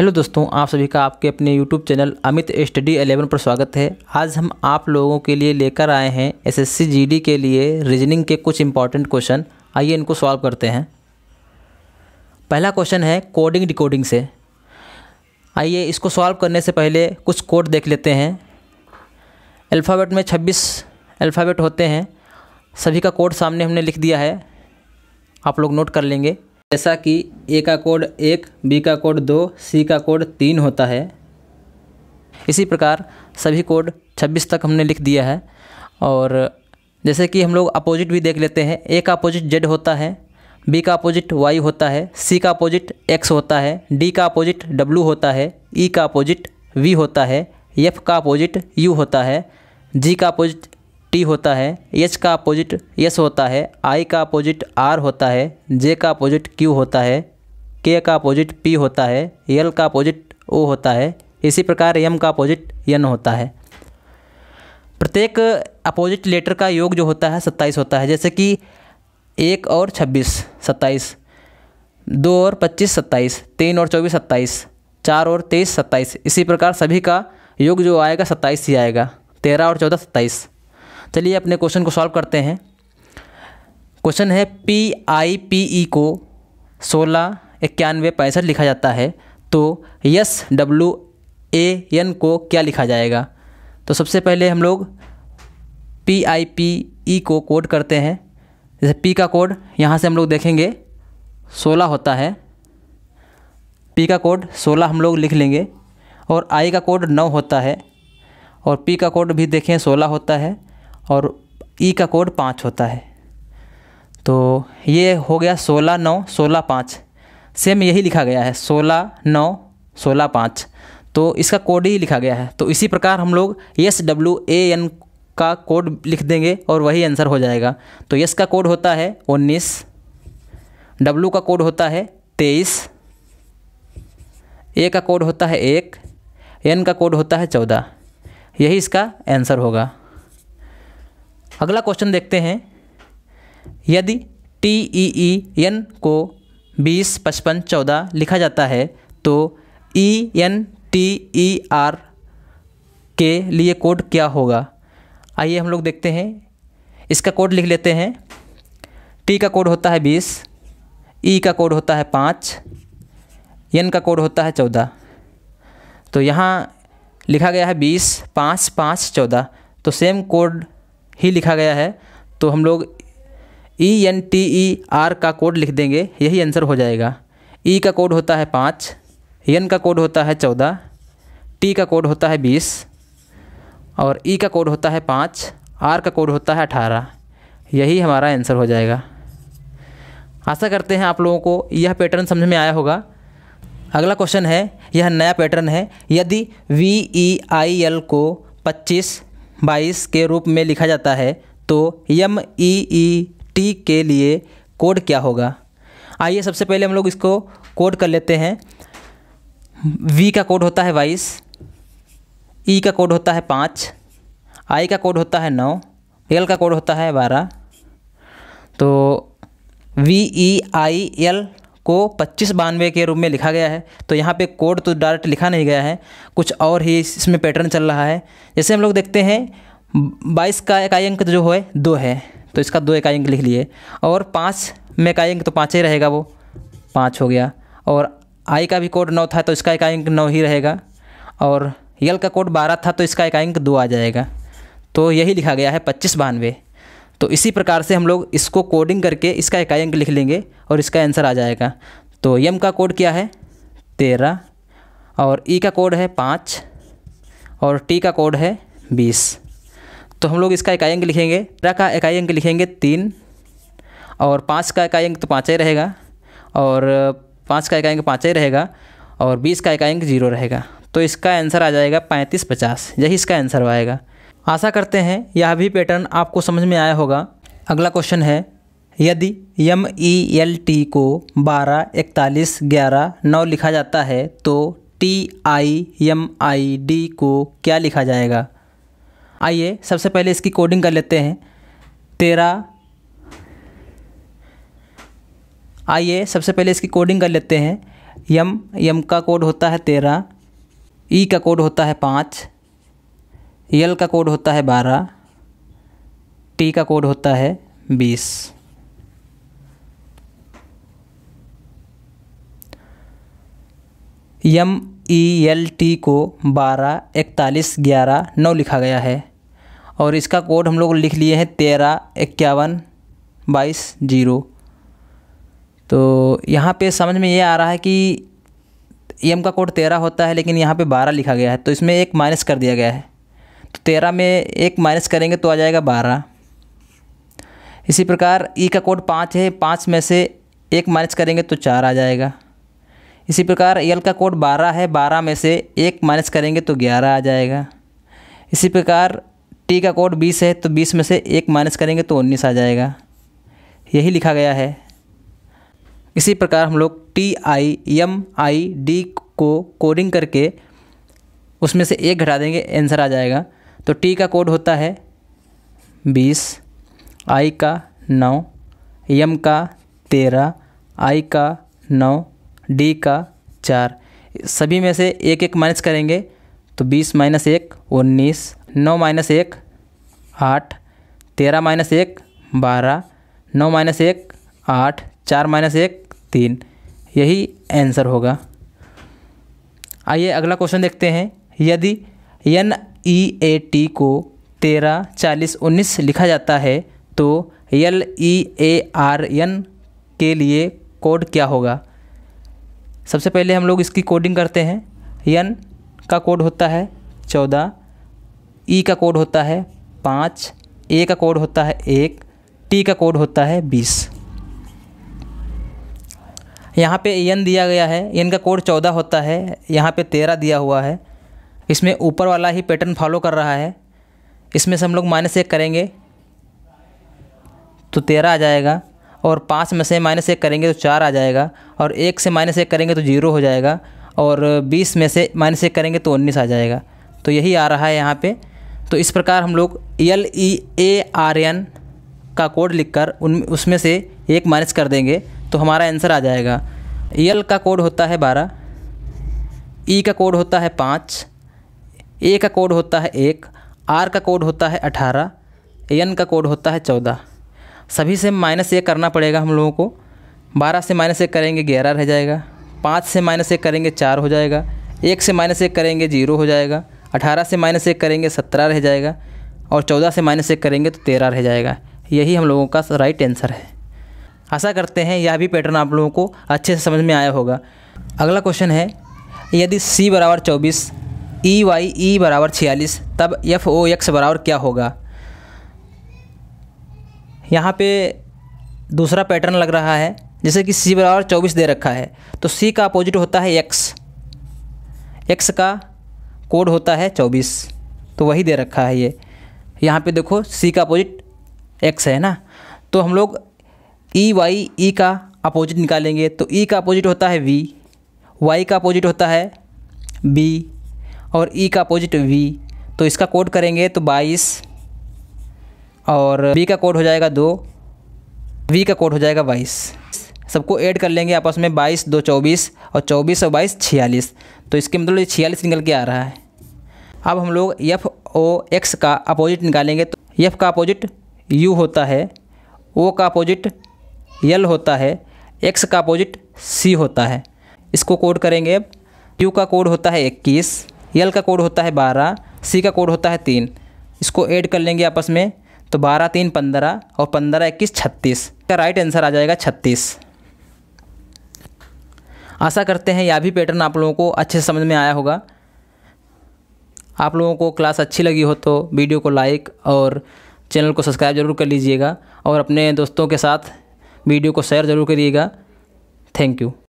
hello दोस्तों आप सभी का आपके अपने यूट्यूब चैनल अमित स्टडी 11 पर स्वागत है आज हम आप लोगों के लिए लेकर आए हैं एसएससी जीडी के लिए रीजनिंग के कुछ इंपॉर्टेंट क्वेश्चन आइए इनको सॉल्व करते हैं पहला क्वेश्चन है कोडिंग डिकोडिंग से आइए इसको सॉल्व करने से पहले कुछ कोड देख लेते हैं अल्फ़ाबेट में छब्बीस अल्फ़ाबेट होते हैं सभी का कोड सामने हमने लिख दिया है आप लोग नोट कर लेंगे जैसा कि ए का कोड एक बी का कोड दो सी का कोड तीन होता है इसी प्रकार सभी कोड 26 तक हमने लिख दिया है और जैसे कि हम लोग अपोजिट भी देख लेते हैं ए का अपोजिट जेड होता है बी का अपोजिट वाई होता है सी का अपोजिट एक्स होता है डी का अपोजिट डब्लू होता है ई e का अपोजिट वी होता है एफ का अपोजिट यू होता है जी का अपोजिट टी होता है एच का अपोजिट एस होता है आई का अपोजिट आर होता है जे का अपोजिट क्यू होता है के का अपोजिट पी होता है एल का अपोजिट ओ होता है इसी प्रकार एम का अपोजिट एन होता है प्रत्येक अपोजिट लेटर का योग जो होता है सत्ताईस होता है जैसे कि एक और छब्बीस सत्ताईस दो और पच्चीस सत्ताईस तीन और चौबीस सत्ताईस चार और तेईस सत्ताईस इसी प्रकार सभी का योग जो आएगा सत्ताईस ही आएगा तेरह और चौदह सत्ताईस चलिए अपने क्वेश्चन को सॉल्व करते हैं क्वेश्चन है पी आई पी ई को सोलह इक्यानवे पैंसठ लिखा जाता है तो यस डब्ल्यू ए एन को क्या लिखा जाएगा तो सबसे पहले हम लोग पी आई पी ई को कोड करते हैं जैसे पी का कोड यहाँ से हम लोग देखेंगे सोलह होता है पी का कोड सोलह हम लोग लिख लेंगे और आई का कोड नौ होता है और पी का कोड भी देखें सोलह होता है और ई e का कोड पाँच होता है तो ये हो गया सोलह नौ सोलह पाँच सेम यही लिखा गया है सोलह नौ सोलह पाँच तो इसका कोड ही लिखा गया है तो इसी प्रकार हम लोग एस डब्ल्यू ए एन का कोड लिख देंगे और वही आंसर हो जाएगा तो यस का कोड होता है उन्नीस डब्लू का कोड होता है तेईस ए का कोड होता है एक एन का कोड होता है चौदह यही इसका आंसर होगा अगला क्वेश्चन देखते हैं यदि टी ई ई एन को बीस पचपन चौदह लिखा जाता है तो E N T E R के लिए कोड क्या होगा आइए हम लोग देखते हैं इसका कोड लिख लेते हैं टी का कोड होता है बीस ई का कोड होता है पाँच एन का कोड होता है चौदह तो यहाँ लिखा गया है बीस पाँच पाँच चौदह तो सेम कोड ही लिखा गया है तो हम लोग E N T E R का कोड लिख देंगे यही आंसर हो जाएगा ई e का कोड होता है पाँच एन का कोड होता है चौदह टी का कोड होता है बीस और ई e का कोड होता है पाँच आर का कोड होता है अठारह यही हमारा आंसर हो जाएगा आशा करते हैं आप लोगों को यह पैटर्न समझ में आया होगा अगला क्वेश्चन है यह नया पैटर्न है यदि वी ई आई एल को 25 बाईस के रूप में लिखा जाता है तो यम ई ई टी के लिए कोड क्या होगा आइए सबसे पहले हम लोग इसको कोड कर लेते हैं वी का कोड होता है बाईस ई e का कोड होता है पाँच आई का कोड होता है नौ एल का कोड होता है बारह तो वी ई आई एल को पच्चीस बानवे के रूप में लिखा गया है तो यहाँ पे कोड तो डायरेक्ट लिखा नहीं गया है कुछ और ही इसमें पैटर्न चल रहा है जैसे हम लोग देखते हैं बाईस का इकाई अंक तो जो है दो है तो इसका दो इकाई अंक लिख लिए और पाँच में इकाई अंक तो पाँच ही रहेगा वो पाँच हो गया और आई का भी कोड नौ था तो इसका इकाई अंक नौ ही रहेगा और यल का कोड बारह था तो इसका इकाई अंक दो आ जाएगा तो यही लिखा गया है पच्चीस बानवे तो इसी प्रकार से हम लोग इसको कोडिंग करके इसका इकाई अंक लिख लेंगे और इसका आंसर आ जाएगा तो यम का कोड क्या है तेरह और ई e का कोड है पाँच और टी का कोड है बीस तो हम लोग इसका इकाई अंक लिखेंगे तेरह का इकाई अंक लिखेंगे तीन और पाँच का इकाई अंक तो पाँच ही रहेगा और पाँच का इकाई अंक पाँच ही रहेगा और बीस का इकाई अंक जीरो रहेगा तो इसका आंसर आ जाएगा पैंतीस पचास यही इसका आंसर आएगा आशा करते हैं यह भी पैटर्न आपको समझ में आया होगा अगला क्वेश्चन है यदि यम ई एल टी को बारह इकतालीस ग्यारह नौ लिखा जाता है तो T I M I D को क्या लिखा जाएगा आइए सबसे पहले इसकी कोडिंग कर लेते हैं तेरह आइए सबसे पहले इसकी कोडिंग कर लेते हैं यम यम का कोड होता है तेरह ई e का कोड होता है पाँच यल का कोड होता है बारह टी का कोड होता है बीस यम ई एल टी को बारह इकतालीस ग्यारह नौ लिखा गया है और इसका कोड हम लोग लिख लिए हैं तेरह इक्यावन बाईस जीरो तो यहाँ पे समझ में ये आ रहा है कि एम का कोड तेरह होता है लेकिन यहाँ पे बारह लिखा गया है तो इसमें एक माइनस कर दिया गया है तो तेरह में एक माइनस करेंगे तो आ जाएगा बारह इसी प्रकार ई e का कोड पाँच है पाँच में से एक माइनस करेंगे तो चार आ जाएगा इसी प्रकार एल का कोड बारह है बारह में से एक माइनस करेंगे तो ग्यारह आ जाएगा इसी प्रकार टी का कोड बीस है तो बीस में से एक माइनस करेंगे तो उन्नीस आ जाएगा यही लिखा गया है इसी प्रकार हम लोग T I M I D को कोडिंग करके उसमें से एक घटा देंगे आंसर आ जाएगा तो टी का कोड होता है बीस आई का नौ यम का तेरह आई का नौ डी का चार सभी में से एक एक माइनस करेंगे तो बीस माइनस एक उन्नीस नौ माइनस एक आठ तेरह माइनस एक बारह नौ माइनस एक आठ चार माइनस एक तीन यही आंसर होगा आइए अगला क्वेश्चन देखते हैं यदि यन ई ए टी को तेरह चालीस उन्नीस लिखा जाता है तो L E A R N के लिए कोड क्या होगा सबसे पहले हम लोग इसकी कोडिंग करते हैं एन का कोड होता है चौदह ई e का कोड होता है पाँच ए का कोड होता है एक टी का कोड होता है बीस यहाँ पे एन दिया गया है एन का कोड चौदह होता है यहाँ पे तेरह दिया हुआ है इसमें ऊपर वाला ही पैटर्न फॉलो कर रहा है इसमें से हम लोग माइनस एक करेंगे तो तेरह आ जाएगा और पाँच में से माइनस एक करेंगे तो चार आ जाएगा और एक से माइनस एक करेंगे तो जीरो हो जाएगा और बीस में से माइनस एक करेंगे तो उन्नीस आ जाएगा तो यही आ रहा है यहाँ पे तो इस प्रकार हम लोग L E A R N का कोड लिखकर उन उसमें से एक माइनस कर देंगे तो हमारा आंसर आ जाएगा एल का कोड होता है बारह ई e का कोड होता है पाँच ए का कोड होता है एक आर का कोड होता है अठारह एन का कोड होता है चौदह सभी से माइनस एक करना पड़ेगा हम लोगों को बारह से माइनस एक करेंगे ग्यारह रह जाएगा पाँच से माइनस एक करेंगे चार हो जाएगा एक से माइनस एक करेंगे जीरो हो जाएगा अठारह से माइनस एक करेंगे सत्रह रह जाएगा और चौदह से माइनस एक करेंगे तो तेरह रह जाएगा यही हम लोगों का राइट आंसर है आशा करते हैं यह भी पैटर्न आप लोगों को अच्छे से समझ में आया होगा अगला क्वेश्चन है यदि सी बराबर चौबीस ई वाई ई बराबर छियालीस तब एफ ओ एक्स बराबर क्या होगा यहाँ पे दूसरा पैटर्न लग रहा है जैसे कि सी बराबर चौबीस दे रखा है तो सी का अपोजिट होता है एक्स एक्स का कोड होता है चौबीस तो वही दे रखा है ये यहाँ पे देखो सी का अपोजिट एक्स है ना तो हम लोग ई वाई ई का अपोजिट निकालेंगे तो ई e का अपोजिट होता है वी वाई का अपोजिट होता है बी और ई e का अपोजिट वी तो इसका कोड करेंगे तो बाईस और बी का कोड हो जाएगा दो वी का कोड हो जाएगा बाईस सबको ऐड कर लेंगे आपस में बाईस दो चौबीस और चौबीस और बाईस छियालीस तो इसके मतलब ये छियालीस निकल के आ रहा है अब हम लोग एफ ओ एक्स का अपोजिट निकालेंगे तो एफ का अपोजिट यू होता है ओ का अपोजिट यल होता है एक्स का अपोजिट सी होता है इसको कोड करेंगे अब यू का कोड होता है इक्कीस यल का कोड होता है बारह सी का कोड होता है तीन इसको ऐड कर लेंगे आपस में तो बारह तीन पंद्रह और पंद्रह इक्कीस छत्तीस का राइट आंसर आ जाएगा छत्तीस आशा करते हैं यह भी पैटर्न आप लोगों को अच्छे से समझ में आया होगा आप लोगों को क्लास अच्छी लगी हो तो वीडियो को लाइक और चैनल को सब्सक्राइब जरूर कर लीजिएगा और अपने दोस्तों के साथ वीडियो को शेयर ज़रूर करिएगा थैंक यू